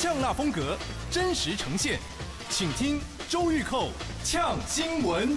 呛辣风格，真实呈现，请听周玉蔻呛新闻。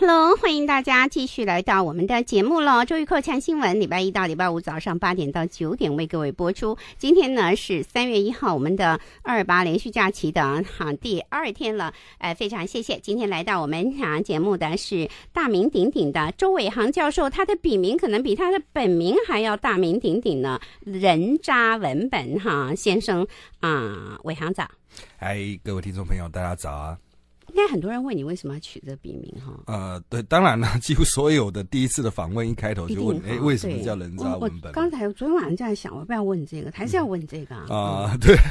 Hello，欢迎大家继续来到我们的节目咯。周玉扣强新闻，礼拜一到礼拜五早上八点到九点为各位播出。今天呢是三月一号，我们的二八连续假期的哈第二天了。哎，非常谢谢今天来到我们节目的是大名鼎鼎的周伟航教授，他的笔名可能比他的本名还要大名鼎鼎呢。人渣文本哈先生啊，伟航早。哎，各位听众朋友，大家早啊。应该很多人问你为什么要取这笔名哈？呃，对，当然了，几乎所有的第一次的访问一开头就问，哎，为什么叫人渣文本？刚才昨天晚上在想，我不要问这个，还是要问这个啊？啊，对。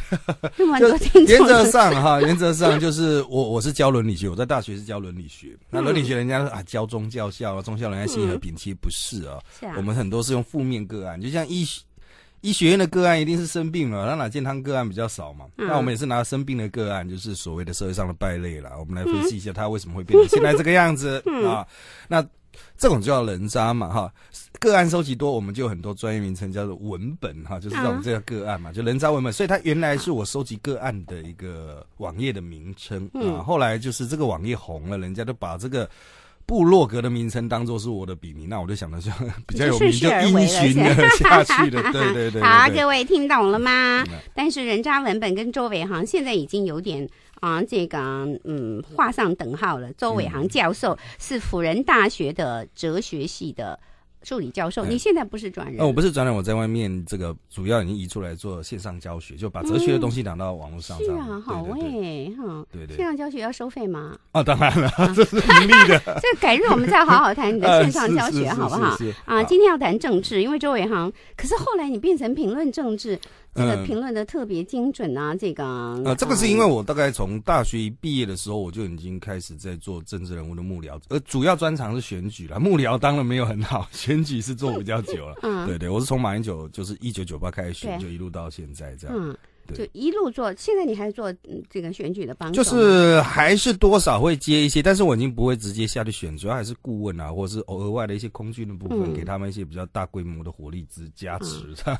原则上哈，原则上就是我我是教伦理学，我在大学是教伦理学。那伦理学人家啊教宗教校啊宗教人家心和平，其实不是啊。我们很多是用负面个案，就像一。医学院的个案一定是生病了，那哪健康个案比较少嘛？那我们也是拿生病的个案，就是所谓的社会上的败类了，我们来分析一下他为什么会变成现在 这个样子啊？那这种就叫人渣嘛哈？个案收集多，我们就有很多专业名称叫做文本哈，就是我们这个个案嘛，就人渣文本。所以它原来是我收集个案的一个网页的名称啊，后来就是这个网页红了，人家都把这个。部落格的名称当做是我的笔名，那我就想的说 比较有名就因循的下去的，对对对。好，各位听懂了吗？但是人渣文本跟周伟航现在已经有点啊，这个嗯，画上等号了。周伟航教授是辅仁大学的哲学系的。助理教授，你现在不是转人？那我不是转人，我在外面这个主要已经移出来做线上教学，就把哲学的东西讲到网络上。是啊，好哎，哈，对对。线上教学要收费吗？啊，当然了，这是必须的。这改日我们再好好谈你的 线上教学，好不好？啊，今天要谈政治，因为周伟航。可是后来你变成评论政治。这个评论的特别精准啊！这个呃，这个是因为我大概从大学一毕业的时候，我就已经开始在做政治人物的幕僚，而主要专长是选举了。幕僚当然没有很好，选举是做比较久了。嗯，对对，我是从马英九，就是一九九八开始选，就一路到现在这样。嗯，对，就一路做。现在你还做这个选举的帮，就是还是多少会接一些，但是我已经不会直接下去选，主要还是顾问啊，或者是额外的一些空军的部分，给他们一些比较大规模的火力之加持这样。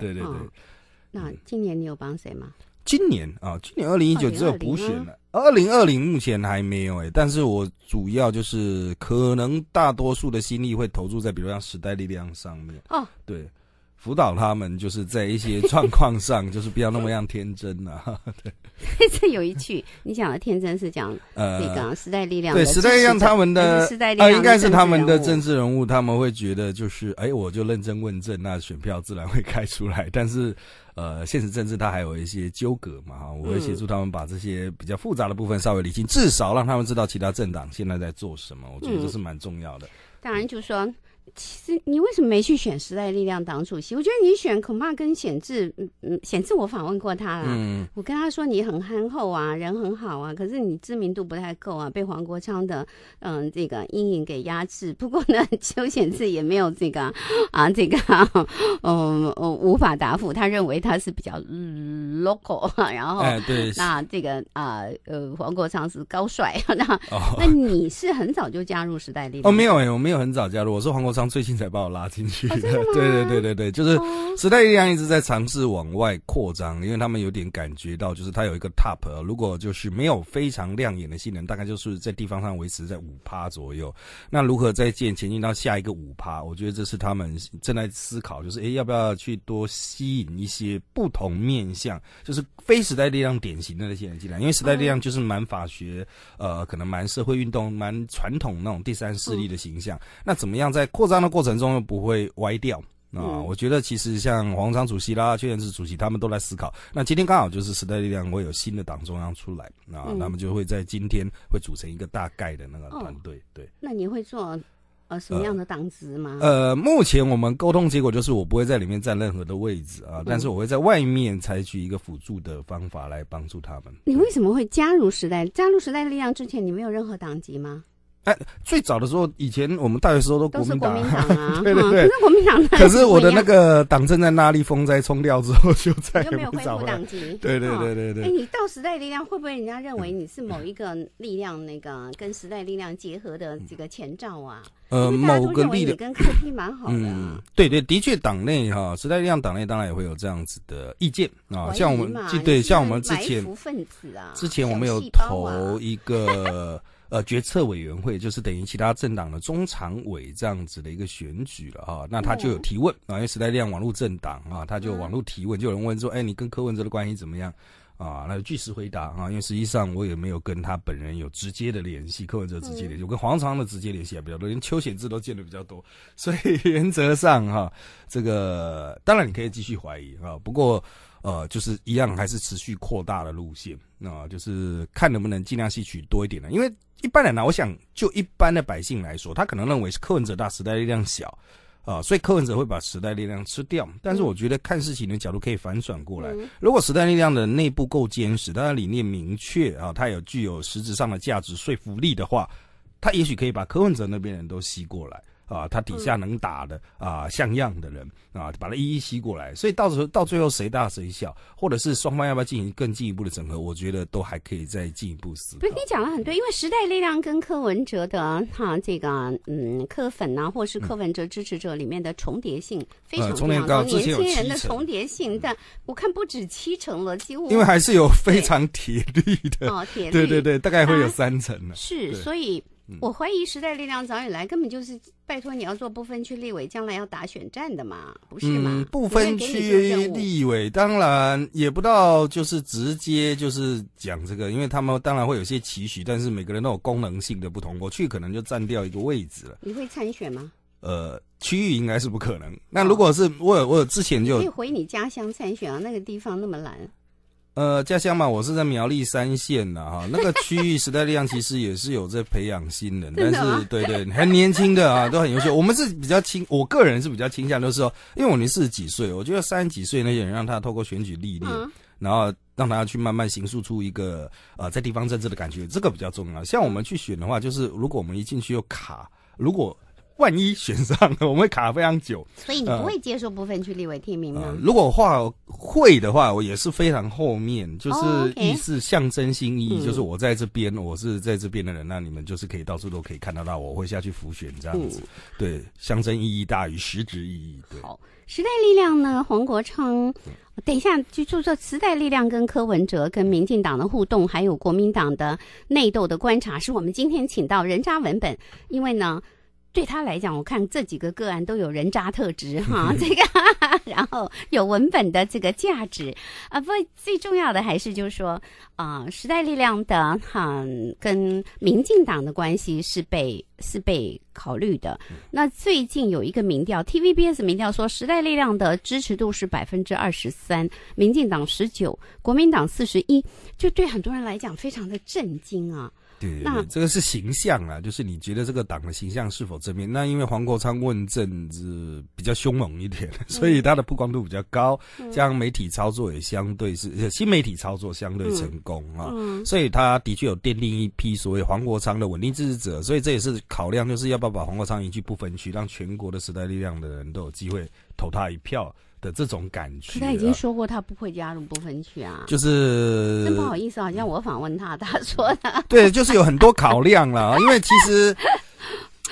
对对 对。那今年你有帮谁吗？今年啊，今年二零一九只有补选了，二零二零目前还没有哎。但是我主要就是可能大多数的心力会投注在，比如像时代力量上面哦，对。辅导他们就是在一些状况上，就是不要那么样天真哈，对，这有一句，你讲的天真是讲呃，时代力量对时代让他们的时代呃，应该是他们的政治人物，他们会觉得就是哎，我就认真问政，那选票自然会开出来。但是呃，现实政治它还有一些纠葛嘛哈，我会协助他们把这些比较复杂的部分稍微理清，至少让他们知道其他政党现在在做什么。我觉得这是蛮重要的。当然，就说。其实你为什么没去选时代力量党主席？我觉得你选恐怕跟显志，嗯嗯，显志我访问过他啦。嗯，我跟他说你很憨厚啊，人很好啊，可是你知名度不太够啊，被黄国昌的嗯这个阴影给压制。不过呢，邱显志也没有这个啊这个嗯无法答复，他认为他是比较 local，然后对，那这个啊呃黄国昌是高帅，那那你是很早就加入时代力量？哦，没有哎，我没有很早加入，我是黄国昌。最近才把我拉进去的，对对对对对，就是时代力量一直在尝试往外扩张，因为他们有点感觉到，就是它有一个 top，如果就是没有非常亮眼的性能，大概就是在地方上维持在五趴左右。那如何再建前进到下一个五趴？我觉得这是他们正在思考，就是哎，要不要去多吸引一些不同面相，就是非时代力量典型的那些人进来？因为时代力量就是蛮法学，呃，可能蛮社会运动，蛮传统那种第三势力的形象。那怎么样在扩张？党的过程中又不会歪掉啊！我觉得其实像黄章主席啦、邱源志主席，他们都在思考。那今天刚好就是时代力量会有新的党中央出来啊，他们就会在今天会组成一个大概的那个团队。对，那你会做呃什么样的党职吗？呃，目前我们沟通结果就是我不会在里面占任何的位置啊，但是我会在外面采取一个辅助的方法来帮助他们。你为什么会加入时代？加入时代力量之前，你没有任何党籍吗？哎，最早的时候，以前我们大学时候都国民党啊，对对对，可是国民党，可是我的那个党正在拉力风灾冲掉之后，就在又没有恢复党籍，对对对对对。哎，你到时代力量会不会人家认为你是某一个力量那个跟时代力量结合的这个前兆啊？呃，某个力量跟 K P 蛮好的，对对，的确党内哈时代力量党内当然也会有这样子的意见啊，像我们，对，像我们之前之前我们有投一个。呃，决策委员会就是等于其他政党的中常委这样子的一个选举了啊，那他就有提问啊，因为时代力量网络政党啊，他就网络提问，就有人问说，哎，你跟柯文哲的关系怎么样？啊，那据实回答啊，因为实际上我也没有跟他本人有直接的联系，柯文哲直接联系，我跟黄长的直接联系也比较多，连邱显志都见的比较多，所以 原则上哈，这个当然你可以继续怀疑啊，不过呃，就是一样还是持续扩大的路线啊，就是看能不能尽量吸取多一点的，因为一般人呢，我想就一般的百姓来说，他可能认为是柯文哲大，时代力量小。啊，所以柯文哲会把时代力量吃掉，但是我觉得看事情的角度可以反转过来。如果时代力量的内部够坚实，它的理念明确啊，它有具有实质上的价值说服力的话，它也许可以把柯文哲那边人都吸过来。啊，他底下能打的啊，像样的人啊，把他一一吸过来，所以到时候到最后谁大谁小，或者是双方要不要进行更进一步的整合，我觉得都还可以再进一步思。不是你讲了很对，因为时代力量跟柯文哲的哈这个嗯柯粉呐，或是柯文哲支持者里面的重叠性非常重、高，年轻人的重叠性，但我看不止七成了，几乎因为还是有非常铁力的哦，铁力 对对对，大概会有三成呢。是所以。我怀疑时代力量早已来根本就是拜托你要做不分区立委，将来要打选战的嘛，不是吗？不分区立委当然也不到，就是直接就是讲这个，因为他们当然会有些期许，但是每个人都有功能性的不同，我去可能就占掉一个位置了。你会参选吗？呃，区域应该是不可能。那如果是我，我之前就可以回你家乡参选啊，那个地方那么难。呃，家乡嘛，我是在苗栗三县的哈，那个区域时代力量其实也是有在培养新人，但是对对，很年轻的啊，都很优秀。我们是比较倾，我个人是比较倾向就是说，因为我们四十几岁，我觉得三十几岁那些人让他透过选举历练，然后让他去慢慢形塑出一个呃，在地方政治的感觉，这个比较重要。像我们去选的话，就是如果我们一进去又卡，如果。万一选上，了，我们会卡非常久。所以你不会接受部分区立委提名吗？如果话会的话，我也是非常后面，就是意思象征性意义，就是我在这边，我是在这边的人，那你们就是可以到处都可以看得到，我会下去浮选这样子。对，象征意义大于实质意义。好，时代力量呢？黄国昌，等一下就做时代力量跟柯文哲跟民进党的互动，还有国民党的内斗的观察，是我们今天请到人渣文本，因为呢。对他来讲，我看这几个个案都有人渣特质 哈，这个，然后有文本的这个价值啊，不，最重要的还是就是说，啊，时代力量的很跟民进党的关系是被是被考虑的。那最近有一个民调，TVBS 民调说，时代力量的支持度是百分之二十三，民进党十九，国民党四十一，就对很多人来讲非常的震惊啊。对，对，这个是形象啊，就是你觉得这个党的形象是否正面？那因为黄国昌问政是比较凶猛一点，所以他的曝光度比较高，这样媒体操作也相对是新媒体操作相对成功啊，所以他的确有奠定一批所谓黄国昌的稳定支持者，所以这也是考量，就是要不要把黄国昌一句不分区，让全国的时代力量的人都有机会投他一票。的这种感觉，他已经说过他不会加入不分区啊，就是真不好意思，好像我访问他，他说的。对，就是有很多考量了 因为其实，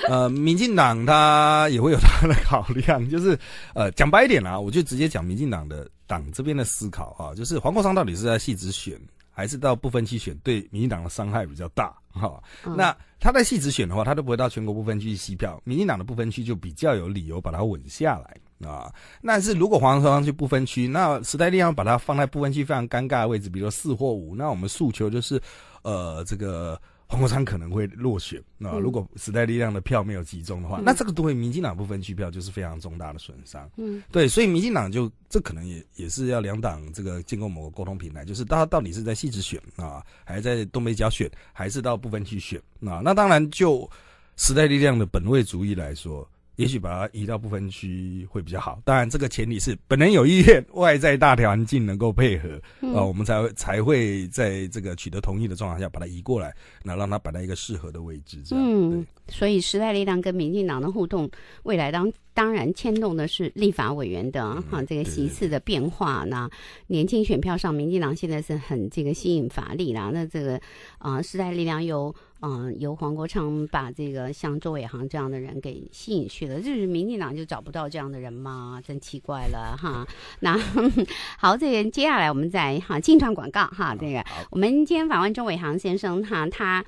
呃，民进党他也会有他的考量，就是呃，讲白一点啊，我就直接讲民进党的党这边的思考啊，就是黄国昌到底是在戏子选还是到不分区选，对民进党的伤害比较大哈。那他在戏子选的话，他都不会到全国部分区吸票，民进党的部分区就比较有理由把它稳下来。啊，那是如果黄河上去不分区，那时代力量把它放在不分区非常尴尬的位置，比如说四或五，那我们诉求就是，呃，这个黄国昌可能会落选。那如果时代力量的票没有集中的话，那这个对民进党不分区票就是非常重大的损伤。嗯，对，所以民进党就这可能也也是要两党这个建构某个沟通平台，就是他到底是在细致选啊，还是在东北角选，还是到不分区选？那那当然就时代力量的本位主义来说。也许把它移到不分区会比较好，当然这个前提是本人有意愿，外在大环境能够配合啊，我们才会才会在这个取得同意的状况下把它移过来，那让它摆在一个适合的位置。嗯，所以时代力量跟民进党的互动，未来当当然牵动的是立法委员的哈这个席次的变化。那年轻选票上，民进党现在是很这个吸引法力啦，那这个啊时代力量有。嗯，由黄国昌把这个像周伟航这样的人给吸引去了，就是民进党就找不到这样的人吗？真奇怪了哈。那 好，这接下来我们再哈进段广告哈，这个我们今天访问周伟航先生哈，他。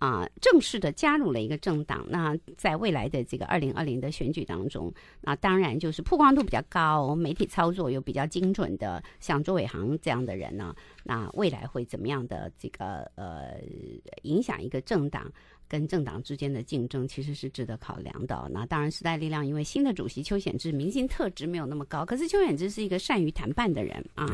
啊，正式的加入了一个政党。那在未来的这个二零二零的选举当中，那当然就是曝光度比较高、媒体操作又比较精准的，像周伟航这样的人呢，那未来会怎么样的这个呃影响一个政党？跟政党之间的竞争其实是值得考量的。那当然，时代力量因为新的主席邱显志明星特质没有那么高。可是邱显志是一个善于谈判的人啊，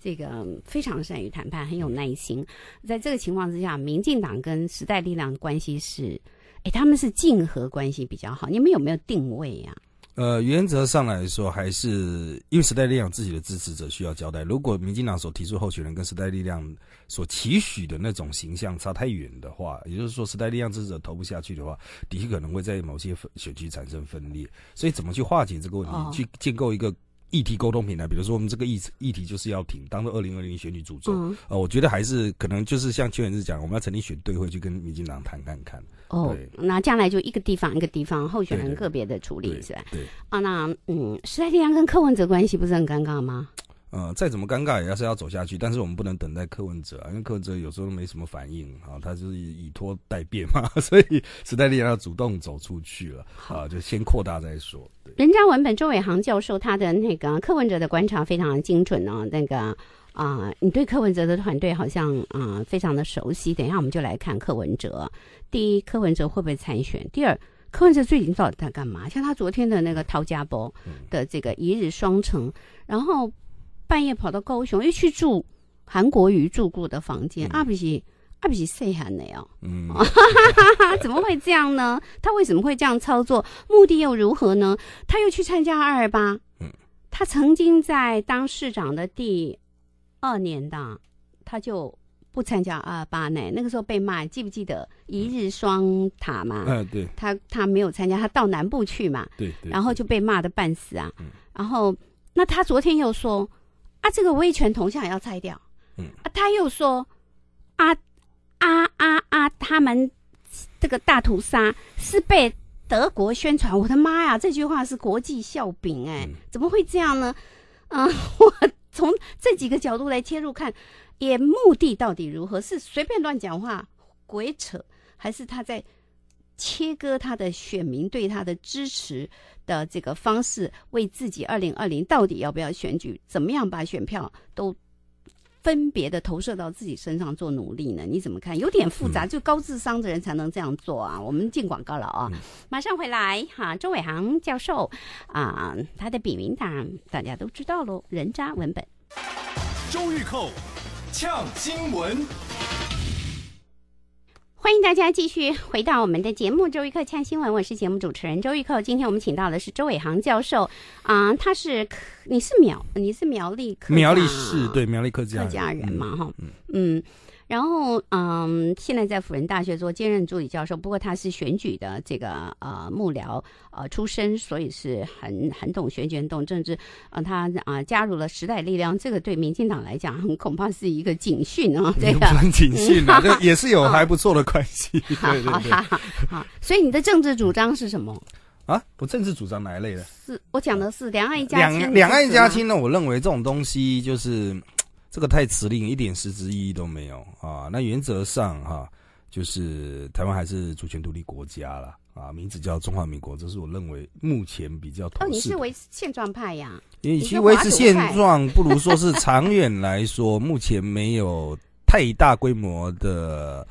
这个非常善于谈判，很有耐心。在这个情况之下，民进党跟时代力量关系是，哎，他们是竞合关系比较好。你们有没有定位呀？呃，原则上来说，还是因为时代力量自己的支持者需要交代。如果民进党所提出候选人跟时代力量所期许的那种形象差太远的话，也就是说，时代力量支持者投不下去的话，的确可能会在某些选区产生分裂。所以，怎么去化解这个问题，去建构一个？议题沟通平台，比如说我们这个议议题就是要挺，当做二零二零选举主轴。呃，我觉得还是可能就是像邱远志讲，我们要成立选队会去跟民进党谈看看。哦，那将来就一个地方一个地方候选人个别的处理是吧？对啊，那嗯，时代力量跟柯文哲关系不是很尴尬吗？呃，再怎么尴尬也是要走下去，但是我们不能等待柯文哲啊，因为柯文哲有时候没什么反应啊，他就是以拖待变嘛，所以时代力量要主动走出去了啊，就先扩大再说。人家文本周伟航教授他的那个柯文哲的观察非常的精准呢，那个啊，你对柯文哲的团队好像啊非常的熟悉。等一下我们就来看柯文哲，第一，柯文哲会不会参选？第二，柯文哲最近到底在干嘛？像他昨天的那个陶家波的这个一日双城，然后。半夜跑到高雄，又去住韩国瑜住过的房间啊！不行啊！不行，谁喊的呀？嗯，怎么会这样呢？他为什么会这样操作？目的又如何呢？他又去参加二二八？嗯，他曾经在当市长的第二年的，他就不参加二二八呢。那个时候被骂，记不记得一日双塔嘛？嗯，对他，他没有参加，他到南部去嘛？对，然后就被骂的半死啊。嗯，然后那他昨天又说。他这个威权铜像要拆掉，嗯，他又说，啊啊啊啊，他们这个大屠杀是被德国宣传，我的妈呀，这句话是国际笑柄哎，怎么会这样呢？嗯，我从这几个角度来切入看，也目的到底如何？是随便乱讲话、鬼扯，还是他在？切割他的选民对他的支持的这个方式，为自己二零二零到底要不要选举，怎么样把选票都分别的投射到自己身上做努力呢？你怎么看？有点复杂，就高智商的人才能这样做啊！我们进广告了啊，马上回来哈。周伟航教授啊，他的笔名当然大家都知道喽，人渣文本。周玉扣呛新闻。欢迎大家继续回到我们的节目《周一克看新闻》，我是节目主持人周一克。今天我们请到的是周伟航教授，啊，他是你是苗，你是苗栗苗栗是，对，苗栗客客家人嘛，哈，嗯。然后，嗯，现在在辅仁大学做兼任助理教授，不过他是选举的这个呃幕僚呃出身，所以是很很懂选举、很懂政治。啊，他啊加入了时代力量，这个对民进党来讲很恐怕是一个警讯啊，这个很警讯啊，这也是有还不错的关系。好，好，好，所以你的政治主张是什么？啊，我政治主张哪一类的？是我讲的是两岸一家，两两岸一家亲呢？我认为这种东西就是。这个太辞令，一点实质意义都没有啊！那原则上哈，就是台湾还是主权独立国家了啊，名字叫中华民国，这是我认为目前比较。哦，你是维持现状派呀？与其维持现状，不如说是长远来说，目前没有太大规模的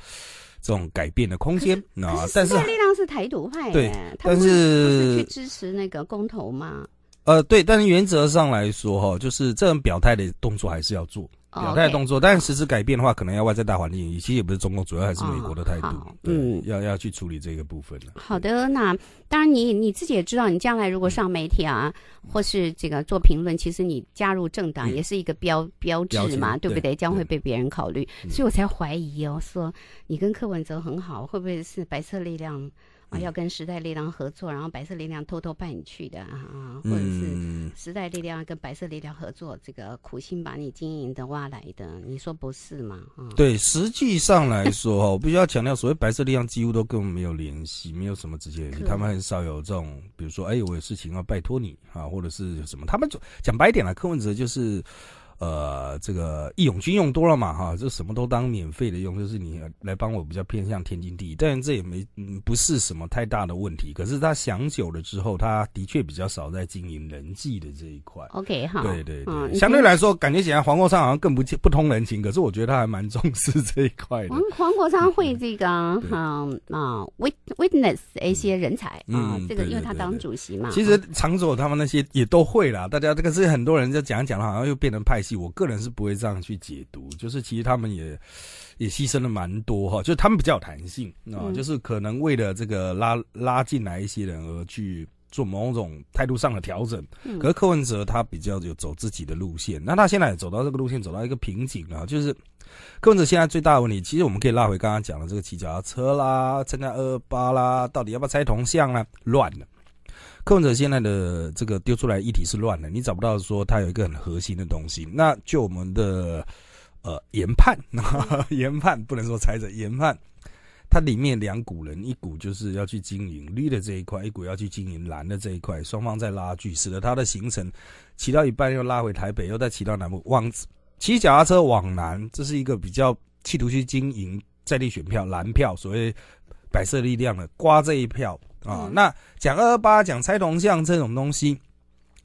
这种改变的空间啊。但是，力量是台独派对，但是去支持那个公投嘛？呃，对，但是原则上来说，哈，就是这种表态的动作还是要做表态动作，但是实质改变的话，可能要外在大环境，其实也不是中共，主要还是美国的态度，嗯，要要去处理这个部分好的，那当然，你你自己也知道，你将来如果上媒体啊，或是这个做评论，其实你加入政党也是一个标标志嘛，对不对？将会被别人考虑，所以我才怀疑哦，说你跟柯文哲很好，会不会是白色力量？啊，要跟时代力量合作，然后白色力量偷偷带你去的啊，或者是时代力量跟白色力量合作，这个苦心把你经营的挖来的，你说不是吗？对，实际上来说哈，我必须要强调，所谓白色力量几乎都跟我们没有联系，没有什么直接联系，他们很少有这种，比如说，哎，我有事情要拜托你啊，或者是什么，他们就讲白一点了，柯文哲就是。呃，这个义勇军用多了嘛，哈，就什么都当免费的用，就是你来帮我，比较偏向天经地义，但是这也没，不是什么太大的问题。可是他想久了之后，他的确比较少在经营人际的这一块。OK，好，对对对，相对来说，感觉起来黄国昌好像更不不通人情，可是我觉得他还蛮重视这一块的。黄黄国昌会这个，嗯啊，witness 一些人才，嗯，这个因为他当主席嘛。其实常佐他们那些也都会了，大家这个是很多人在讲讲了，好像又变成派。我个人是不会这样去解读，就是其实他们也也牺牲了蛮多哈，就是他们比较有弹性啊，就是可能为了这个拉拉进来一些人而去做某种态度上的调整。可是柯文哲他比较有走自己的路线，那他现在走到这个路线走到一个瓶颈啊，就是柯文哲现在最大的问题，其实我们可以拉回刚刚讲的这个骑脚踏车啦、参加二八啦，到底要不要拆铜像呢？乱了。文哲现在的这个丢出来议题是乱的，你找不到说他有一个很核心的东西。那就我们的呃研判，研判不能说猜测，研判它里面两股人，一股就是要去经营绿的这一块，一股要去经营蓝的这一块，双方在拉锯，使得它的行程骑到一半又拉回台北，又再骑到南部，往骑脚踏车往南，这是一个比较企图去经营在地选票蓝票，所谓白色力量的刮这一票。啊，那讲二二八、讲蔡同像这种东西，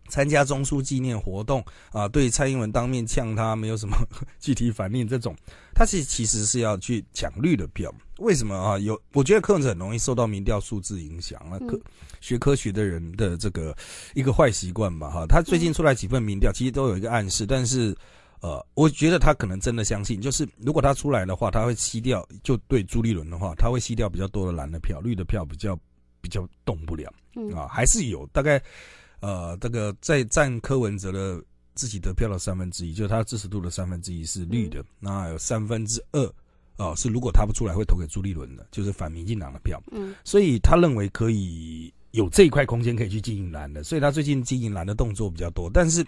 参加中枢纪念活动啊，对蔡英文当面呛他，没有什么 具体反应。这种他是其实是要去抢绿的票，为什么啊？有我觉得柯文哲很容易受到民调数字影响，那科学科学的人的这个一个坏习惯吧哈。他最近出来几份民调，其实都有一个暗示，但是呃，我觉得他可能真的相信，就是如果他出来的话，他会吸掉，就对朱立伦的话，他会吸掉比较多的蓝的票，绿的票比较。比较动不了啊，还是有大概，呃，这个在占柯文哲的自己得票的三分之一，就是他支持度的三分之一是绿的，那有三分之二啊是如果他不出来会投给朱立伦的，就是反民进党的票。嗯，所以他认为可以有这一块空间可以去经营蓝的，所以他最近经营蓝的动作比较多。但是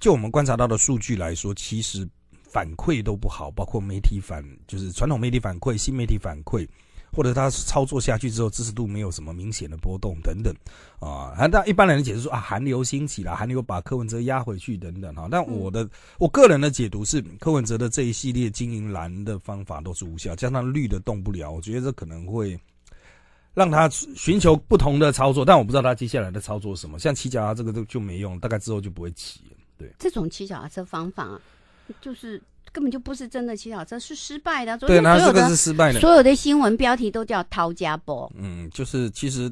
就我们观察到的数据来说，其实反馈都不好，包括媒体反，就是传统媒体反馈、新媒体反馈。或者他操作下去之后，支持度没有什么明显的波动等等，啊，那但一般人的解释说啊，寒流兴起了，寒流把柯文哲压回去等等哈。但我的我个人的解读是，柯文哲的这一系列经营蓝的方法都是无效，加上绿的动不了，我觉得这可能会让他寻求不同的操作，但我不知道他接下来的操作什么。像骑脚踏这个就就没用，大概之后就不会骑了。对，这种骑脚啊这方法啊，就是。根本就不是真的乞讨，这是失败的。对，他这个是失败的。所有的新闻标题都叫“掏家钵”，嗯，就是其实。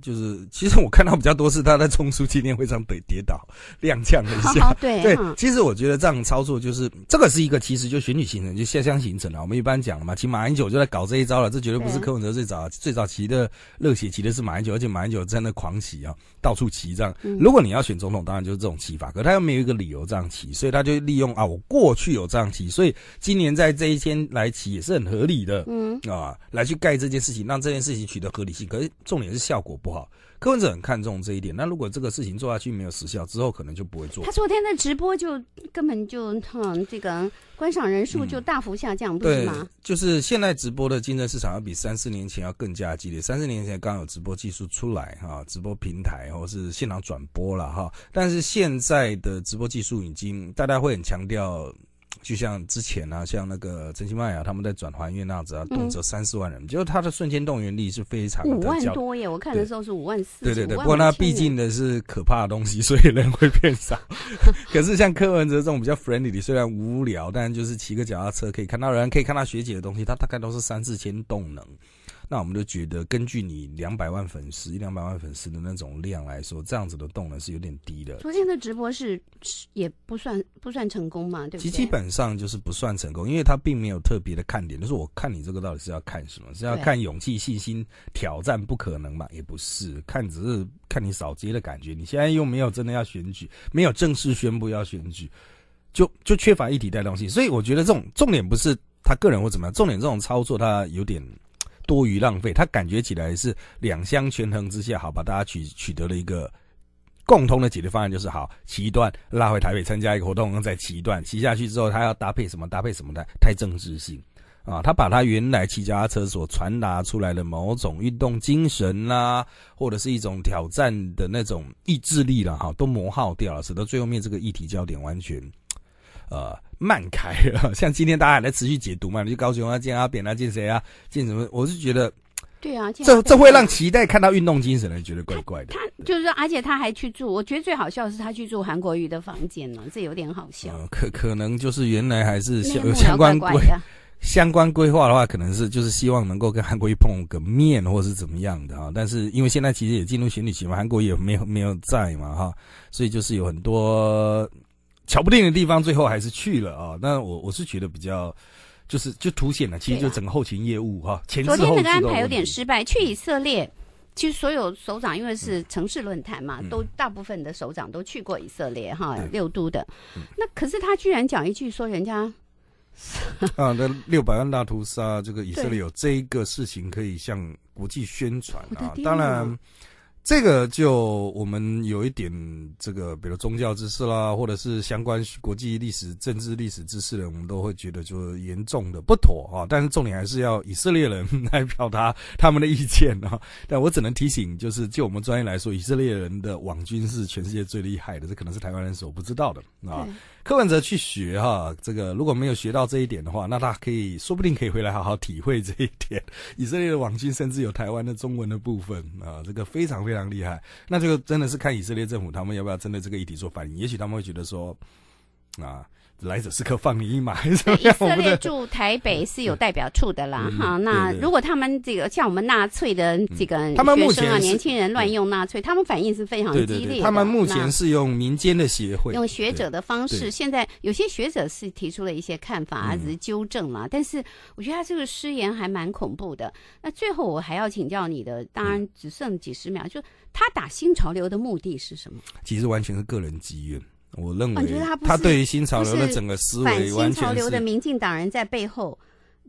就是，其实我看到比较多是他在冲出纪念会上跌跌倒踉跄了一下。对对，其实我觉得这样操作就是这个是一个其实就选举行程就下乡行程了。我们一般讲了嘛，骑马英九就在搞这一招了，这绝对不是柯文哲最早最早骑的热血骑的是马英九，而且马英九真的狂骑啊，到处骑这样。如果你要选总统，当然就是这种骑法，可他又没有一个理由这样骑，所以他就利用啊，我过去有这样骑，所以今年在这一天来骑也是很合理的。嗯啊，来去盖这件事情，让这件事情取得合理性。可是重点是效果。果不好，柯文哲很看重这一点。那如果这个事情做下去没有实效，之后可能就不会做。他昨天的直播就根本就，嗯，这个观赏人数就大幅下降，不是吗？就是现在直播的竞争市场要比三四年前要更加激烈。三四年前刚有直播技术出来，哈，直播平台或是现场转播了，哈，但是现在的直播技术已经，大家会很强调。就像之前啊，像那个真心麦啊，他们在转环月那样子啊，动辄三四万人，就是他的瞬间动员力是非常的。五万多耶！我看的时候是五万四，对对对。不过那毕竟的是可怕的东西，所以人会变少。可是像柯文哲这种比较 friendly，虽然无聊，但就是骑个脚踏车可以看到人，可以看到学姐的东西，他大概都是三四千动能。那我们就觉得，根据你两百万粉丝一两百万粉丝的那种量来说，这样子的动能是有点低的。昨天的直播是也不算不算成功嘛？对不对？基本上就是不算成功，因为他并没有特别的看点。就是我看你这个到底是要看什么？是要看勇气、信心、挑战不可能嘛？也不是看，只是看你扫街的感觉。你现在又没有真的要选举，没有正式宣布要选举，就就缺乏一体带动性。所以我觉得这种重点不是他个人或怎么样，重点这种操作他有点。多余浪费，他感觉起来是两相权衡之下，好把大家取取得了一个共同的解决方案，就是好骑一段拉回台北参加一个活动，再骑一段骑下去之后，他要搭配什么？搭配什么？太太政治性啊！他把他原来骑脚踏车所传达出来的某种运动精神啦，或者是一种挑战的那种意志力了哈，都磨耗掉了，使得最后面这个议题焦点完全，呃。慢开，像今天大家还在持续解读嘛？你就高雄啊，见阿扁啊，见谁啊，见什么？我是觉得，对啊，这这会让期待看到运动精神来觉得怪怪的。他就是说，而且他还去住，我觉得最好笑的是他去住韩国瑜的房间呢，这有点好笑。可可能就是原来还是相关规相关规划的话，可能是就是希望能够跟韩国瑜碰个面，或是怎么样的啊？但是因为现在其实也进入选举期嘛，韩国瑜没有没有在嘛哈，所以就是有很多。瞧不定的地方，最后还是去了啊！那我我是觉得比较，就是就凸显了，其实就整个后勤业务哈。前昨天那个安排有点失败，去以色列，其实所有首长因为是城市论坛嘛，都大部分的首长都去过以色列哈，六都的。那可是他居然讲一句说人家，啊，那六百万大屠杀这个以色列有这一个事情可以向国际宣传啊，当然。这个就我们有一点，这个比如宗教知识啦，或者是相关国际历史、政治历史知识的，我们都会觉得就严重的不妥啊。但是重点还是要以色列人来表达他们的意见啊。但我只能提醒，就是就我们专业来说，以色列人的网军是全世界最厉害的，这可能是台湾人所不知道的啊。柯文哲去学哈，这个如果没有学到这一点的话，那他可以说不定可以回来好好体会这一点。以色列的网军甚至有台湾的中文的部分啊，这个非常非常厉害。那这个真的是看以色列政府他们要不要针对这个议题做反应，也许他们会觉得说，啊。来者是客，放你一马。以色列驻台北是有代表处的啦，哈。那如果他们这个像我们纳粹的这个学生啊，年轻人乱用纳粹，他们反应是非常激烈。他们目前是用民间的协会，用学者的方式。现在有些学者是提出了一些看法，只是纠正了。但是我觉得他这个失言还蛮恐怖的。那最后我还要请教你的，当然只剩几十秒，就他打新潮流的目的是什么？其实完全是个人积怨。我认为，他对于新潮流的整个思维，完全是反新潮流的。民进党人在背后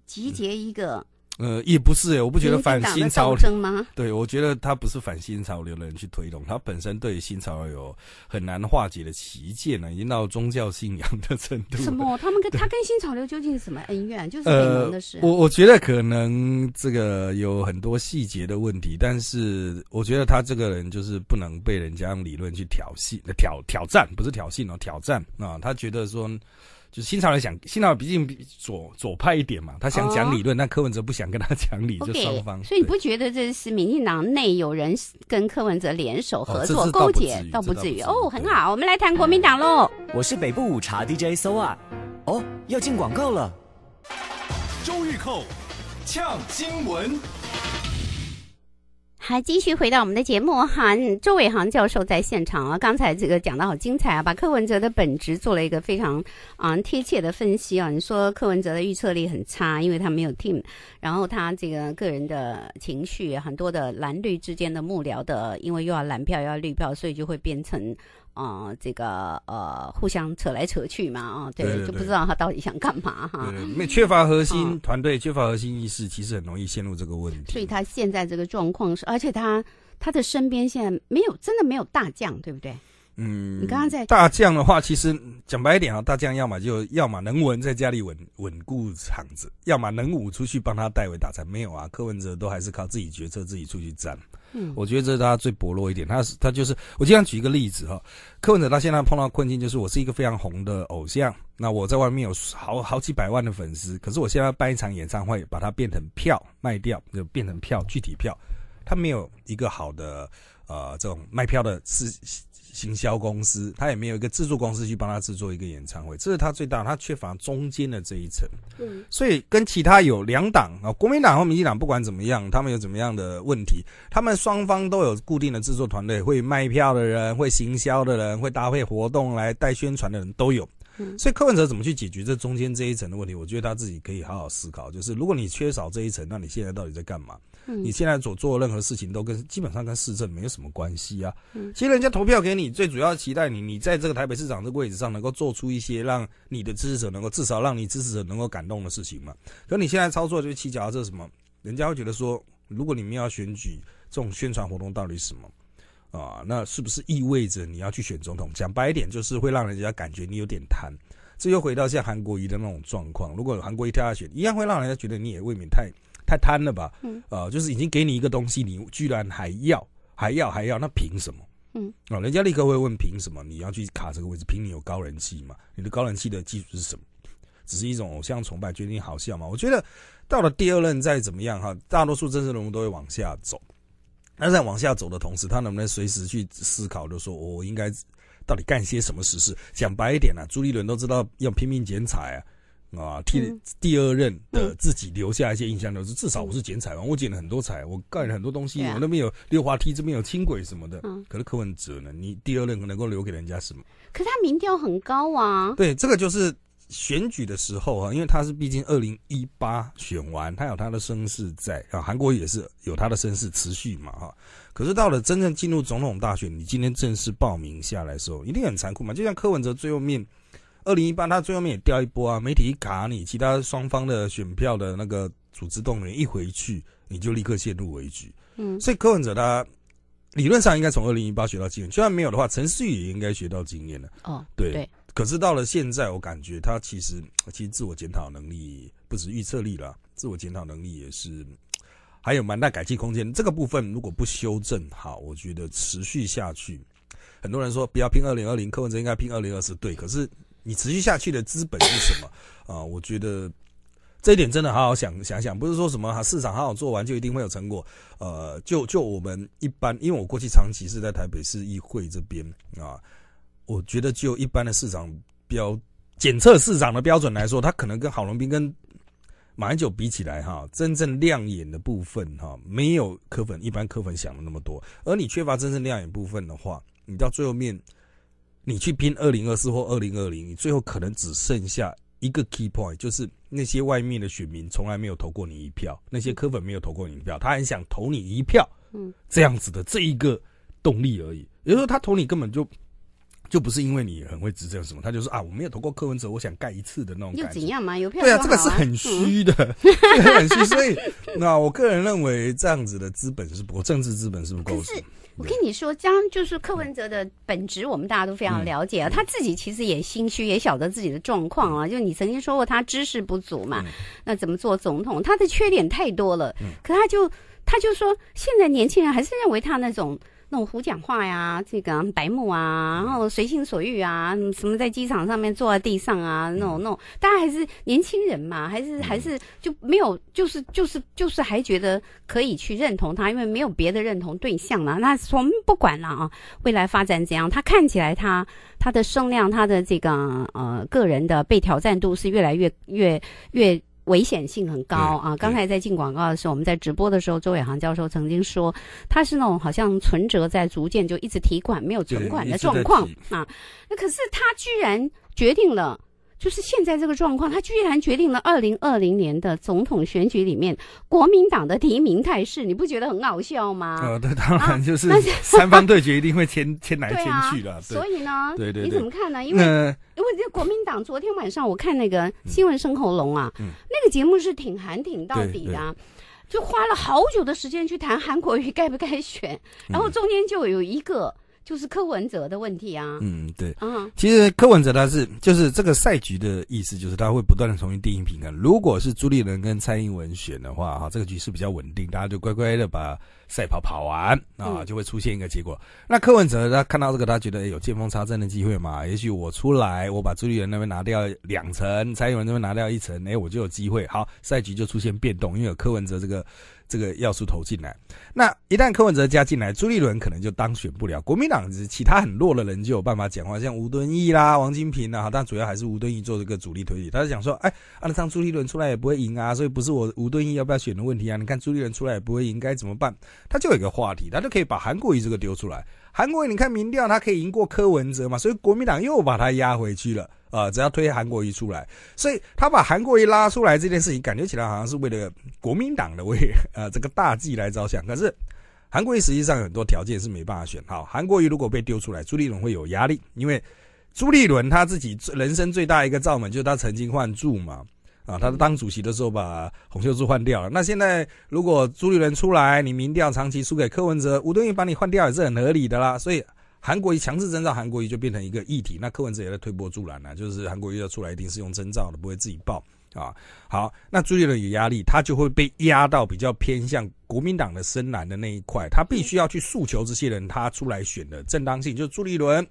集结一个。呃，也不是，我不觉得反新潮流吗？对，我觉得他不是反新潮流的人去推动，他本身对新潮流很难化解的歧限呢，已经到宗教信仰的程度。什么？他们跟他跟新潮流究竟什么恩怨？就是的事。我我觉得可能这个有很多细节的问题，但是我觉得他这个人就是不能被人家用理论去挑衅、挑挑战，不是挑衅哦，挑战啊。他觉得说。就是新潮人想，新潮人毕竟左左派一点嘛，他想讲理论，但柯文哲不想跟他讲理，就双方。所以你不觉得这是民进党内有人跟柯文哲联手合作勾结，倒不至于哦，很好，我们来谈国民党喽。我是北部午茶 DJ So 啊，哦，要进广告了。周玉蔻呛新闻。还继续回到我们的节目哈，周伟航教授在现场啊，刚才这个讲的好精彩啊，把柯文哲的本质做了一个非常啊贴切的分析啊。你说柯文哲的预测力很差，因为他没有 team，然后他这个个人的情绪，很多的蓝绿之间的幕僚的，因为又要蓝票又要绿票，所以就会变成。啊，这个呃，互相扯来扯去嘛，啊，对，就不知道他到底想干嘛哈。没，缺乏核心团队，缺乏核心意识，其实很容易陷入这个问题。所以，他现在这个状况是，而且他他的身边现在没有，真的没有大将，对不对？嗯，刚刚在大将的话，其实讲白一点啊，大将要么就要么能稳在家里稳稳固场子，要么能武出去帮他代为打战。没有啊，柯文哲都还是靠自己决策，自己出去战。嗯，我觉得这是他最薄弱一点，他是他就是我经常举一个例子哈，柯文哲他现在碰到困境就是，我是一个非常红的偶像，那我在外面有好好几百万的粉丝，可是我现在要办一场演唱会，把它变成票卖掉，就变成票具体票，他没有一个好的呃这种卖票的事。行销公司，他也没有一个制作公司去帮他制作一个演唱会，这是他最大，他缺乏中间的这一层。嗯，所以跟其他有两党啊，国民党和民进党不管怎么样，他们有怎么样的问题，他们双方都有固定的制作团队，会卖票的人，会行销的人，会搭配活动来带宣传的人都有。嗯，所以柯文哲怎么去解决这中间这一层的问题？我觉得他自己可以好好思考。就是如果你缺少这一层，那你现在到底在干嘛？你现在所做任何事情都跟基本上跟市政没有什么关系啊。其实人家投票给你，最主要期待你，你在这个台北市长这位置上能够做出一些让你的支持者能够至少让你支持者能够感动的事情嘛。可你现在操作就起脚这什么，人家会觉得说，如果你们要选举这种宣传活动到底是什么啊？那是不是意味着你要去选总统？讲白一点，就是会让人家感觉你有点贪。这又回到像韩国瑜的那种状况，如果韩国瑜跳下去一样会让人家觉得你也未免太。太贪了吧，嗯，啊，就是已经给你一个东西，你居然还要，还要，还要，那凭什么？嗯，啊，人家立刻会问凭什么你要去卡这个位置？凭你有高人气嘛？你的高人气的技术是什么？只是一种偶像崇拜决定好笑嘛？我觉得到了第二任再怎么样哈，大多数政治人物都会往下走。那在往下走的同时，他能不能随时去思考就说，我应该到底干些什么实事？讲白一点呢，朱立伦都知道要拼命剪彩啊。啊，替第二任的自己留下一些印象就是，至少我是剪彩嘛，我剪了很多彩，我盖了很多东西，我那边有溜滑梯，这边有轻轨什么的。嗯，可是柯文哲呢，你第二任能够留给人家什么？可他民调很高啊。对，这个就是选举的时候啊，因为他是毕竟二零一八选完，他有他的声势在啊。韩国也是有他的声势持续嘛啊。可是到了真正进入总统大选，你今天正式报名下来的时候，一定很残酷嘛。就像柯文哲最后面。二零一八，他最后面也掉一波啊！媒体一卡你，其他双方的选票的那个组织动员一回去，你就立刻陷入危局。嗯，所以柯文哲他理论上应该从二零一八学到经验，就算没有的话，陈思宇也应该学到经验了。哦，对，可是到了现在，我感觉他其实其实自我检讨能力不止预测力了，自我检讨能力也是还有蛮大改进空间。这个部分如果不修正好，我觉得持续下去，很多人说不要拼二零二零，柯文哲应该拼二零二四对，可是。你持续下去的资本是什么？啊，我觉得这一点真的好好想想想。不是说什么哈、市场好好做完就一定会有成果。呃，就就我们一般，因为我过去长期是在台北市议会这边啊，我觉得就一般的市场标检测市场的标准来说，它可能跟郝龙斌跟马英九比起来哈，真正亮眼的部分哈，没有科粉一般科粉想的那么多。而你缺乏真正亮眼部分的话，你到最后面。你去拼二零二四或二零二零，你最后可能只剩下一个 key point，就是那些外面的选民从来没有投过你一票，那些科粉没有投过你一票，他很想投你一票，嗯，这样子的这一个动力而已。也就是说，他投你根本就就不是因为你很会执政什么，他就说啊，我没有投过柯文哲，我想盖一次的那种，又怎样嘛？有票对啊，这个是很虚的，很虚。所以，那我个人认为，这样子的资本是不够，政治资本是不够。我跟你说，江就是柯文哲的本质，我们大家都非常了解啊。他自己其实也心虚，也晓得自己的状况啊。就你曾经说过，他知识不足嘛，那怎么做总统？他的缺点太多了，可他就他就说，现在年轻人还是认为他那种。那种胡讲话呀，这个白目啊，然后随心所欲啊，什么在机场上面坐在地上啊，那种那种，大家还是年轻人嘛，还是还是就没有，就是就是就是还觉得可以去认同他，因为没有别的认同对象了，那们不管了啊，未来发展怎样，他看起来他他的声量，他的这个呃个人的被挑战度是越来越越越。危险性很高啊！刚才在进广告的时候，我们在直播的时候，周伟航教授曾经说，他是那种好像存折在逐渐就一直提款没有存款的状况啊。那可是他居然决定了。就是现在这个状况，他居然决定了二零二零年的总统选举里面国民党的提名态势，你不觉得很搞笑吗？啊，对，当然就是三方对决一定会牵、千来牵去的。所以呢，对对你怎么看呢？因为因为这国民党昨天晚上我看那个新闻《生喉咙啊，那个节目是挺寒挺到底的，就花了好久的时间去谈韩国瑜该不该选，然后中间就有一个。就是柯文哲的问题啊，嗯对，嗯，其实柯文哲他是就是这个赛局的意思，就是他会不断的重新定义平衡。如果是朱立伦跟蔡英文选的话，哈，这个局势比较稳定，大家就乖乖的把。赛跑跑完啊，就会出现一个结果。那柯文哲他看到这个，他觉得有见缝插针的机会嘛？也许我出来，我把朱立伦那边拿掉两层，蔡英文这边拿掉一层，哎，我就有机会。好，赛局就出现变动，因为有柯文哲这个这个要素投进来。那一旦柯文哲加进来，朱立伦可能就当选不了。国民党其他很弱的人就有办法讲话，像吴敦义啦、王金平啦，但主要还是吴敦义做这个主力推举。他就想说，哎，按得上朱立伦出来也不会赢啊，所以不是我吴敦义要不要选的问题啊。你看朱立伦出来也不会赢，该怎么办？他就有一个话题，他就可以把韩国瑜这个丢出来。韩国瑜，你看民调他可以赢过柯文哲嘛？所以国民党又把他压回去了啊！只要推韩国瑜出来，所以他把韩国瑜拉出来这件事情，感觉起来好像是为了国民党的为 呃这个大计来着想。可是韩国瑜实际上很多条件是没办法选好。韩国瑜如果被丢出来，朱立伦会有压力，因为朱立伦他自己人生最大一个罩门就是他曾经换住嘛。啊，他当主席的时候把洪秀柱换掉了。那现在如果朱立伦出来，你民调长期输给柯文哲，吴敦义把你换掉也是很合理的啦。所以韩国瑜强制征召，韩国瑜就变成一个议题。那柯文哲也在推波助澜呢，就是韩国瑜要出来一定是用征召的，不会自己报啊。好，那朱立伦有压力，他就会被压到比较偏向国民党的深蓝的那一块，他必须要去诉求这些人他出来选的正当性，就是朱立伦。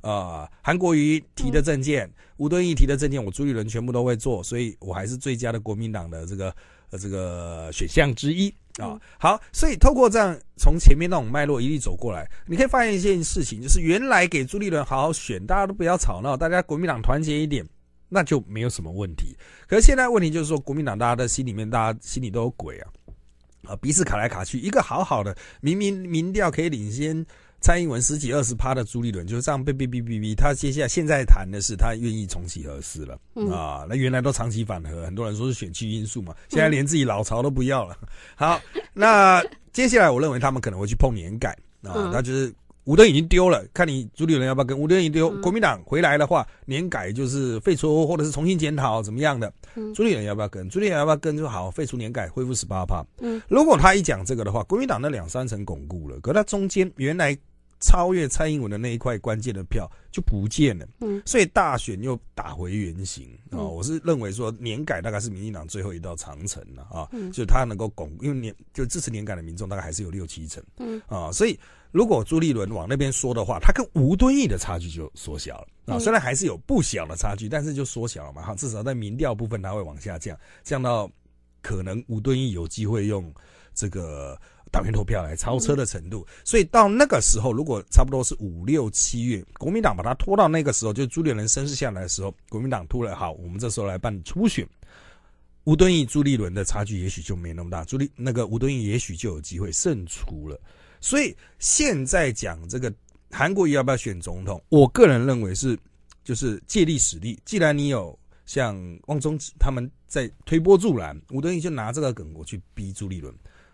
啊，韩国瑜提的证件，吴敦义提的证件，我朱立伦全部都会做，所以我还是最佳的国民党的这个呃这个选项之一啊。好，所以透过这样从前面那种脉络一路走过来，你可以发现一件事情，就是原来给朱立伦好好选，大家都不要吵闹，大家国民党团结一点，那就没有什么问题。可是现在问题就是说，国民党大家的心里面，大家心里都有鬼啊啊，彼此卡来卡去，一个好好的明明民调可以领先。蔡英文十几二十趴的朱立伦就是这样被被被被被，他接下来现在谈的是他愿意重启核四了啊，那原来都长期反核，很多人说是选区因素嘛，现在连自己老巢都不要了。好，那接下来我认为他们可能会去碰年感啊，那就是。五吨已经丢了，看你朱立伦要不要跟。五吨一丢，国民党回来的话，年改就是废除或者是重新检讨怎么样的。朱立伦要不要跟？朱立伦要不要跟？就好，废除年改，恢复十八趴。嗯，如果他一讲这个的话，国民党那两三层巩固了，可他中间原来超越蔡英文的那一块关键的票就不见了。嗯，所以大选又打回原形啊！我是认为说，年改大概是民进党最后一道长城了啊，就是他能够巩固，因为年就支持年改的民众大概还是有六七成。嗯啊，所以。如果朱立伦往那边说的话，他跟吴敦义的差距就缩小了啊。虽然还是有不小的差距，但是就缩小了嘛哈。至少在民调部分，他会往下降，降到可能吴敦义有机会用这个党员投票来超车的程度。所以到那个时候，如果差不多是五六七月，国民党把他拖到那个时候，就朱立伦身世下来的时候，国民党突然好，我们这时候来办初选，吴敦义、朱立伦的差距也许就没那么大，朱立那个吴敦义也许就有机会胜出了。所以现在讲这个韩国瑜要不要选总统，我个人认为是，就是借力使力。既然你有像汪中他们在推波助澜，吴敦义就拿这个梗我去逼朱立伦，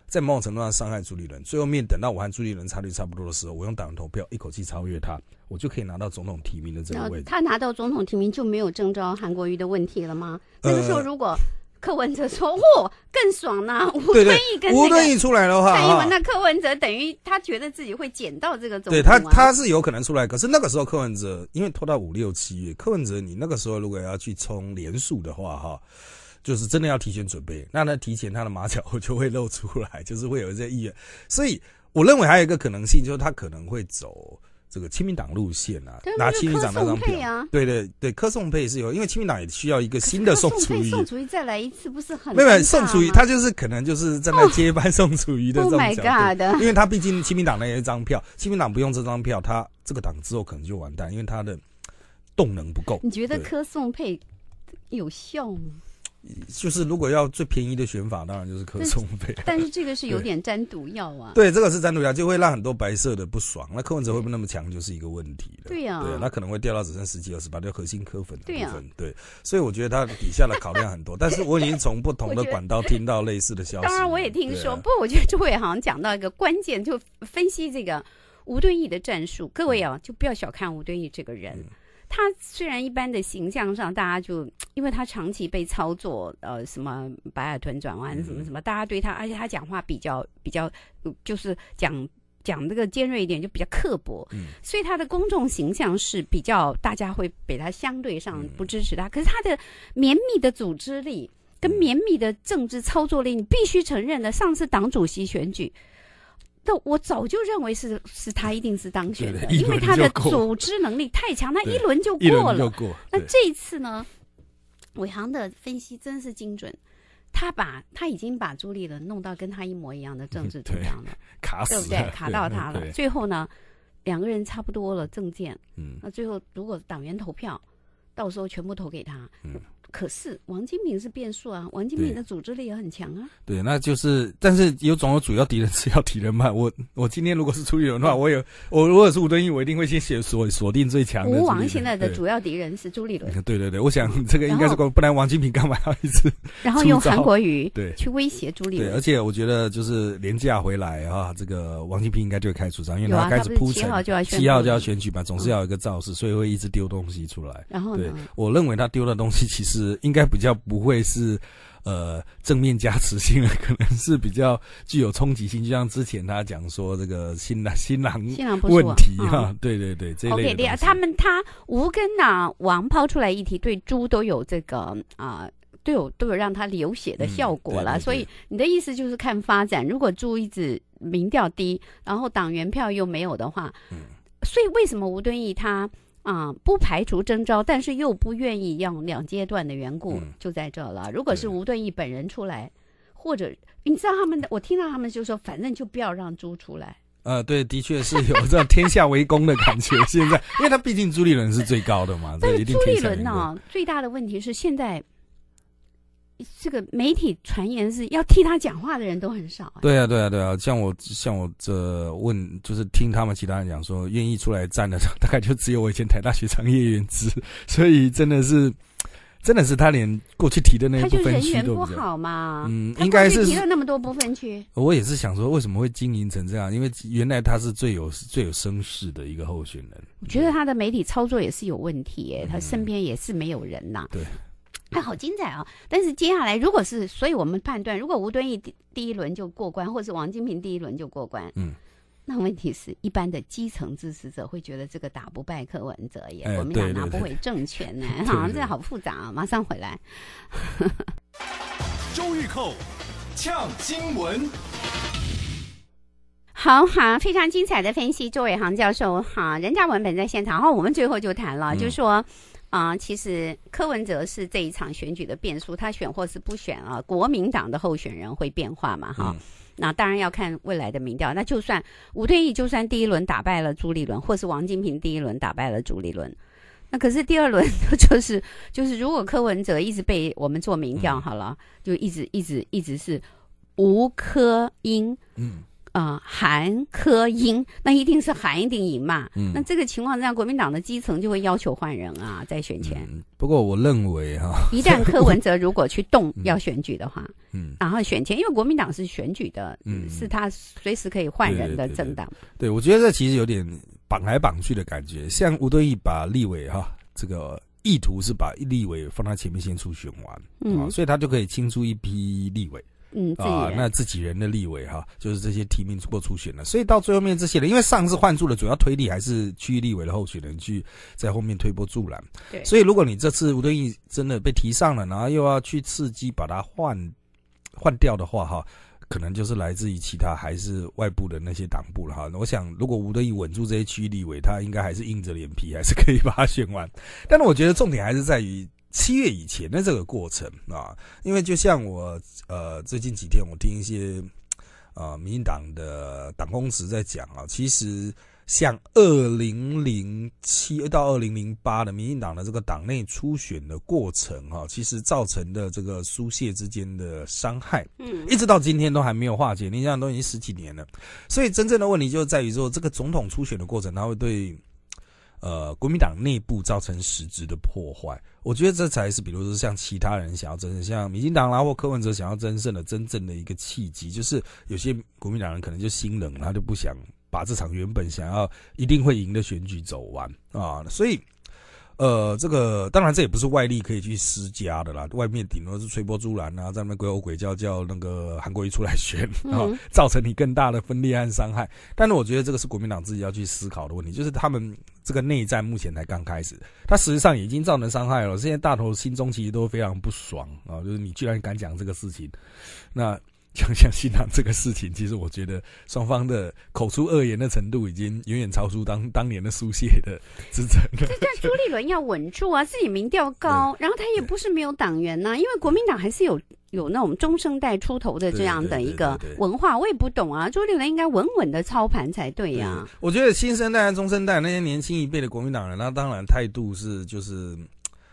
在某种程度上伤害朱立伦。最后面等到我和朱立伦差距差不多的时候，我用党投票一口气超越他，我就可以拿到总统提名的这个位置。他拿到总统提名就没有征召韩国瑜的问题了吗？那个时候如果柯文哲说：“嚯，更爽呐！吴敦义跟……吴敦义出来的话，那柯文哲等于他觉得自己会捡到这个种子。对他，他是有可能出来。可是那个时候，柯文哲因为拖到五六七月，柯文哲你那个时候如果要去冲连数的话，哈，就是真的要提前准备。那他提前他的马脚就会露出来，就是会有一些意愿。所以我认为还有一个可能性，就是他可能会走。”这个亲民党路线啊，拿亲民党那张票，对对对，柯宋佩是有，因为亲民党也需要一个新的宋楚瑜，宋楚瑜再来一次不是很？没有，宋楚瑜他就是可能就是正在接班宋楚瑜的这种尴尬的，因为他毕竟亲民党那一张票，亲民党不用这张票，他这个党之后可能就完蛋，因为他的动能不够。你觉得柯宋佩有效吗？就是如果要最便宜的选法，当然就是科松飞。但是这个是有点沾毒药啊。对，这个是沾毒药，就会让很多白色的不爽。那客文哲会不会那么强，就是一个问题了。对呀，对，那可能会掉到只剩十几、二十八，掉核心科粉的部分。对，所以我觉得他底下的考量很多。但是我已经从不同的管道听到类似的消息。当然我也听说，不过我觉得诸位好像讲到一个关键，就分析这个吴敦义的战术。各位啊，就不要小看吴敦义这个人。他虽然一般的形象上，大家就因为他长期被操作，呃，什么白海豚转弯什么什么，大家对他，而且他讲话比较比较，就是讲讲这个尖锐一点，就比较刻薄。嗯，所以他的公众形象是比较大家会给他相对上不支持他。可是他的绵密的组织力跟绵密的政治操作力，你必须承认的，上次党主席选举。的我早就认为是是他一定是当选的，因为他的组织能力太强，他一轮就过了。就过。那这一次呢？伟航的分析真是精准，他把他已经把朱立伦弄到跟他一模一样的政治立 场了，卡死，对不对？卡到他了。最后呢，两个人差不多了证件。嗯。那最后如果党员投票，到时候全部投给他。嗯。可是王金平是变数啊，王金平的组织力也很强啊。对，那就是，但是有种有主要敌人是要敌人嘛。我我今天如果是朱立伦的话，我有我如果是吴敦义，我一定会先写锁锁定最强的。吴王现在的主要敌人是朱立伦。对对对，我想这个应该是不然王金平干嘛要一直？然后用韩国语对去威胁朱立伦。对，而且我觉得就是廉价回来啊，这个王金平应该就会开除张，因为他开始铺七号就要选举嘛，总是要有一个造势，所以会一直丢东西出来。然后，对，我认为他丢的东西其实。应该比较不会是，呃，正面加持性的，可能是比较具有冲击性。就像之前他讲说这个新新郎新郎问题哈，对对对，这类的。OK，他们他吴根呢，王抛出来议题对猪都有这个啊，都有都有让他流血的效果了。所以你的意思就是看发展，如果猪一直民调低，然后党员票又没有的话，嗯，所以为什么吴敦义他？啊，不排除征召，但是又不愿意让两阶段的缘故就在这了。如果是吴敦义本人出来，或者你知道他们，我听到他们就说，反正就不要让朱出来。呃，对，的确是有这天下为公的感觉。现在，因为他毕竟朱立伦是最高的嘛，对，朱立伦呢，最大的问题是现在。这个媒体传言是要替他讲话的人都很少。对啊，对啊，对啊！像我，像我这问，就是听他们其他人讲说，愿意出来站的，大概就只有我以前台大学长叶元之。所以真的是，真的是他连过去提的那部分区都不好嘛。嗯，应该是提了那么多部分区。我也是想说，为什么会经营成这样？因为原来他是最有最有声势的一个候选人。我觉得他的媒体操作也是有问题，他身边也是没有人呐。对。好精彩啊！但是接下来，如果是，所以我们判断，如果吴敦义第一轮就过关，或者是王金平第一轮就过关，嗯，那问题是，一般的基层支持者会觉得这个打不败柯文哲耶，我们拿拿不回政权呢，哈，这好复杂啊！马上回来。周玉蔻呛新闻，好好，非常精彩的分析，周伟航教授哈，人家文本在现场，然后我们最后就谈了，就说。啊，其实柯文哲是这一场选举的变数，他选或是不选啊，国民党的候选人会变化嘛？哈，那当然要看未来的民调。那就算吴敦义就算第一轮打败了朱立伦，或是王金平第一轮打败了朱立伦，那可是第二轮 就是就是如果柯文哲一直被我们做民调好了，就一直一直一直是吴柯英。嗯，啊，韩、科英，那一定是韩一定赢嘛？嗯，那这个情况之下，国民党的基层就会要求换人啊，在选前。不过我认为啊，一旦柯文哲如果去动要选举的话，嗯，然后选前，因为国民党是选举的，嗯，是他随时可以换人的政党。对，我觉得这其实有点绑来绑去的感觉。像吴敦义把立委哈，这个意图是把立委放在前面先出选完，啊，所以他就可以清出一批立委。嗯啊，那自己人的立委哈，就是这些提名过初选的，所以到最后面这些人，因为上次换住的主要推力还是区域立委的候选人去在后面推波助澜。对，所以如果你这次吴敦义真的被提上了，然后又要去刺激把他换换掉的话，哈，可能就是来自于其他还是外部的那些党部了哈。我想，如果吴敦义稳住这些区域立委，他应该还是硬着脸皮，还是可以把他选完。但是我觉得重点还是在于。七月以前的这个过程啊，因为就像我呃最近几天我听一些呃民进党的党工职在讲啊，其实像二零零七到二零零八的民进党的这个党内初选的过程啊，其实造成的这个疏泄之间的伤害，嗯，一直到今天都还没有化解，你想想，都已经十几年了，所以真正的问题就在于说，这个总统初选的过程，它会对。呃，国民党内部造成实质的破坏，我觉得这才是，比如说像其他人想要真正像民进党啦或柯文哲想要真正的真正的一个契机，就是有些国民党人可能就心冷，他就不想把这场原本想要一定会赢的选举走完啊，所以。呃，这个当然，这也不是外力可以去施加的啦。外面顶多是吹波助澜啊，在那鬼吼鬼叫，叫那个韩国瑜出来选啊，造成你更大的分裂和伤害。但是我觉得这个是国民党自己要去思考的问题，就是他们这个内战目前才刚开始，它实际上已经造成伤害了。现在大头心中其实都非常不爽啊，就是你居然敢讲这个事情，那。蒋相新党这个事情，其实我觉得双方的口出恶言的程度已经远远超出当当年的书写的之成了。这朱立伦要稳住啊，自己民调高，然后他也不是没有党员呐，因为国民党还是有有那种中生代出头的这样的一个文化，我也不懂啊。朱立伦应该稳稳的操盘才对呀。我觉得新生代、中生代那些年轻一辈的国民党人，那当然态度是就是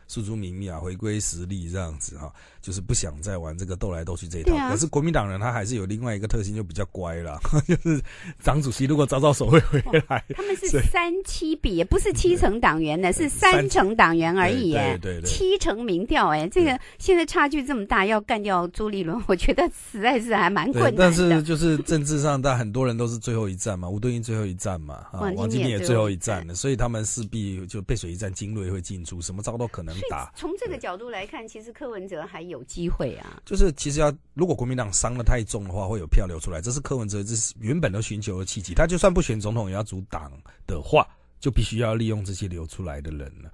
输出民意啊，回归实力这样子啊。就是不想再玩这个斗来斗去这一套。可是国民党人他还是有另外一个特性，就比较乖了。就是张主席如果招招手会回来，他们是三七比，不是七成党员呢，是三成党员而已。对对对。七成民调，哎，这个现在差距这么大，要干掉朱立伦，我觉得实在是还蛮困难的。但是就是政治上，但很多人都是最后一站嘛，吴敦义最后一站嘛，啊、王金平也最后一站，所以他们势必就背水一战，精锐会进出，什么招都可能打。从这个角度来看，其实柯文哲还。有机会啊，就是其实要，如果国民党伤的太重的话，会有票流出来，这是柯文哲这是原本都寻求的契机，他就算不选总统也要阻挡的话，就必须要利用这些流出来的人了。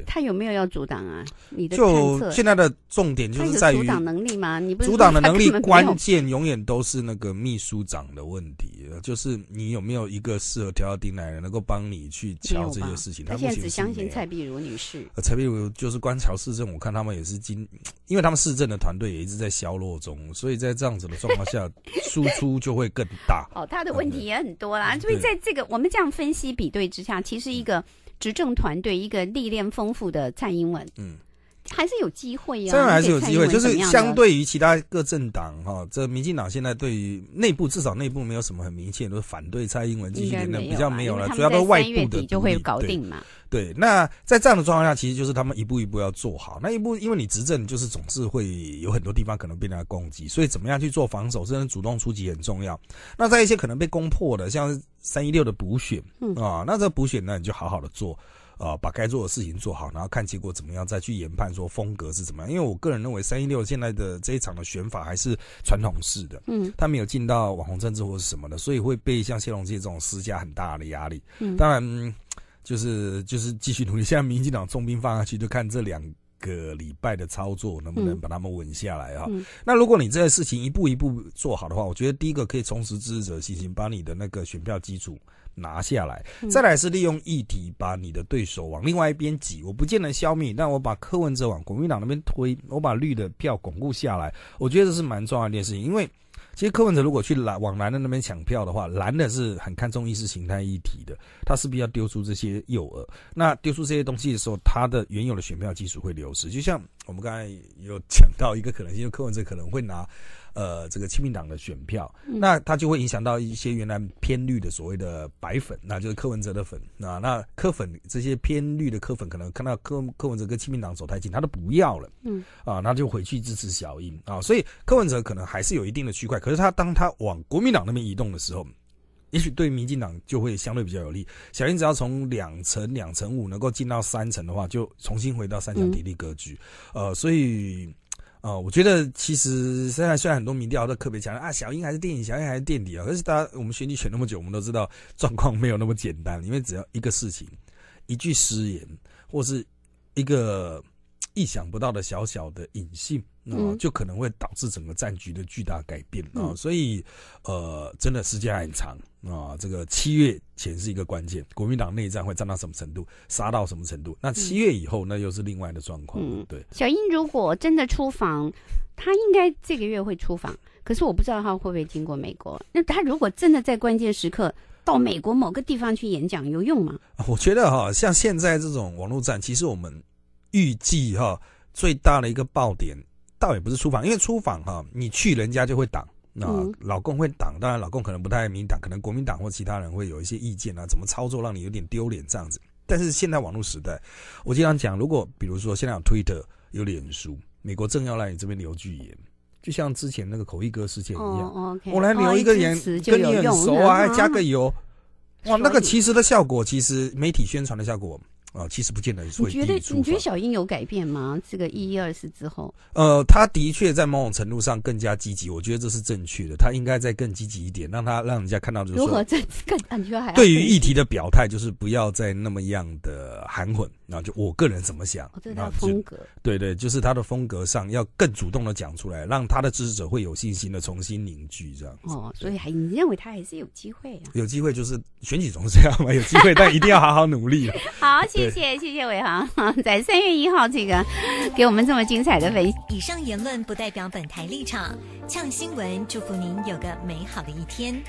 他有没有要阻挡啊？你的就现在的重点就是在于阻挡能力吗？你不阻挡的能力关键永远都是那个秘书长的问题，就是你有没有一个适合调到丁来人，能够帮你去敲这些事情。他现在只相信蔡碧如女士。蔡碧如就是观桥市政，我看他们也是今，因为他们市政的团队也一直在消落中，所以在这样子的状况下，输出就会更大。哦，他的问题也很多啦，就以在这个我们这样分析比对之下，其实一个。执政团队一个历练丰富的蔡英文。嗯。还是有机会呀，这样还是有机会，就是相对于其他各政党哈，这民进党现在对于内部至少内部没有什么很明显，都是反对蔡英文这些的，比较没有了，主要都是外部的就搞定嘛。对，那在这样的状况下，其实就是他们一步一步要做好。那一步，因为你执政，就是总是会有很多地方可能被人家攻击，所以怎么样去做防守，甚至主动出击很重要。那在一些可能被攻破的，像三一六的补选啊，那这补选呢，你就好好的做。啊，把该做的事情做好，然后看结果怎么样，再去研判说风格是怎么样。因为我个人认为，三一六现在的这一场的选法还是传统式的，嗯，他没有进到网红政治或者什么的，所以会被像谢龙介这种施加很大的压力。嗯，当然就是就是继续努力。现在民进党重兵放下去，就看这两个礼拜的操作能不能把他们稳下来哈。那如果你这个事情一步一步做好的话，我觉得第一个可以重拾支持者信心，把你的那个选票基础。拿下来，再来是利用议题把你的对手往另外一边挤。我不见得消灭，但我把柯文哲往国民党那边推，我把绿的票巩固下来。我觉得这是蛮重要一件事情，因为其实柯文哲如果去蓝往蓝的那边抢票的话，蓝的是很看重意识形态议题的，他势必要丢出这些诱饵。那丢出这些东西的时候，他的原有的选票基础会流失。就像我们刚才有讲到一个可能性，柯文哲可能会拿。呃，这个亲民党的选票，那它就会影响到一些原来偏绿的所谓的白粉，那就是柯文哲的粉啊。那柯粉这些偏绿的柯粉，可能看到柯柯文哲跟亲民党走太近，他都不要了。嗯，啊，那就回去支持小英啊。所以柯文哲可能还是有一定的区块，可是他当他往国民党那边移动的时候，也许对民进党就会相对比较有利。小英只要从两层两层五能够进到三层的话，就重新回到三强体力格局。呃，所以。啊，我觉得其实现在虽然很多民调都特别强调啊，小英还是垫底，小英还是垫底啊，可是大家我们选举选那么久，我们都知道 状况没有那么简单，因为只要一个事情，一句失言，或是一个。意想不到的小小的隐性啊，就可能会导致整个战局的巨大改变啊！所以，呃，真的时间很长啊。这个七月前是一个关键，国民党内战会战到什么程度，杀到什么程度？那七月以后，那又是另外的状况。嗯，对。小英如果真的出访，他应该这个月会出访，可是我不知道他会不会经过美国。那他如果真的在关键时刻到美国某个地方去演讲，有用吗？我觉得哈，像现在这种网络战，其实我们。预计哈最大的一个爆点，倒也不是出访，因为出访哈你去人家就会挡啊，老公会挡，当然老公可能不太明挡，可能国民党或其他人会有一些意见啊，怎么操作让你有点丢脸这样子。但是现在网络时代，我经常讲，如果比如说现在有 Twitter 有脸书，美国正要来你这边留句言，就像之前那个口译哥事件一样，我来留一个言，跟你很熟啊，还加个油，哇，那个其实的效果，其实媒体宣传的效果。啊，其实不见得你觉得你觉得小英有改变吗？这个一一二四之后，呃，他的确在某种程度上更加积极，我觉得这是正确的。他应该再更积极一点，让他让人家看到就是如何在 更感觉还对于议题的表态，就是不要再那么样的含混。然后就我个人怎么想，他的风格，对对，就是他的风格上要更主动的讲出来，让他的支持者会有信心的重新凝聚这样。哦，所以还你认为他还是有机会啊？有机会就是选举中这样嘛，有机会，但一定要好好努力。好，谢谢谢谢伟航，在三月一号这个给我们这么精彩的文。以上言论不代表本台立场。呛新闻，祝福您有个美好的一天。